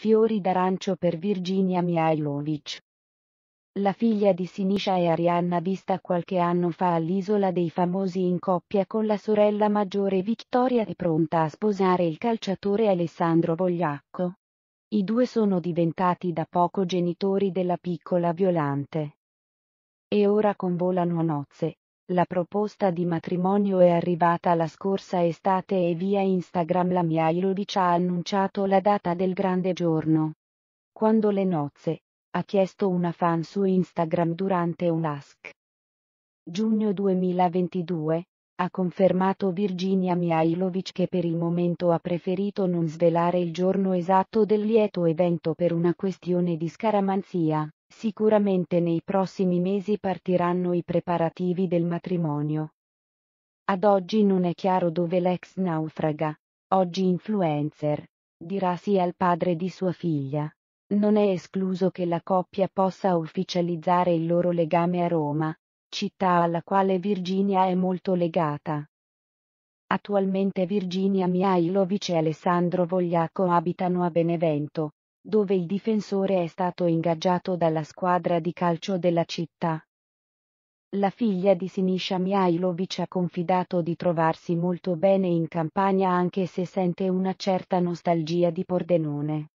Fiori d'arancio per Virginia Mihailovic. La figlia di Sinisha e Arianna vista qualche anno fa all'Isola dei Famosi in coppia con la sorella maggiore Victoria e pronta a sposare il calciatore Alessandro Vogliacco. I due sono diventati da poco genitori della piccola Violante. E ora convolano a nozze, la proposta di matrimonio è arrivata la scorsa estate e via Instagram la mia Ilovic ha annunciato la data del grande giorno. Quando le nozze, ha chiesto una fan su Instagram durante un ask. Giugno 2022, ha confermato Virginia Mihailovic che per il momento ha preferito non svelare il giorno esatto del lieto evento per una questione di scaramanzia. Sicuramente nei prossimi mesi partiranno i preparativi del matrimonio. Ad oggi non è chiaro dove l'ex naufraga, oggi influencer, dirà sì al padre di sua figlia. Non è escluso che la coppia possa ufficializzare il loro legame a Roma, città alla quale Virginia è molto legata. Attualmente Virginia Miailovic e Alessandro Vogliaco abitano a Benevento, dove il difensore è stato ingaggiato dalla squadra di calcio della città. La figlia di Sinisha Mihailovic ha confidato di trovarsi molto bene in campagna anche se sente una certa nostalgia di Pordenone.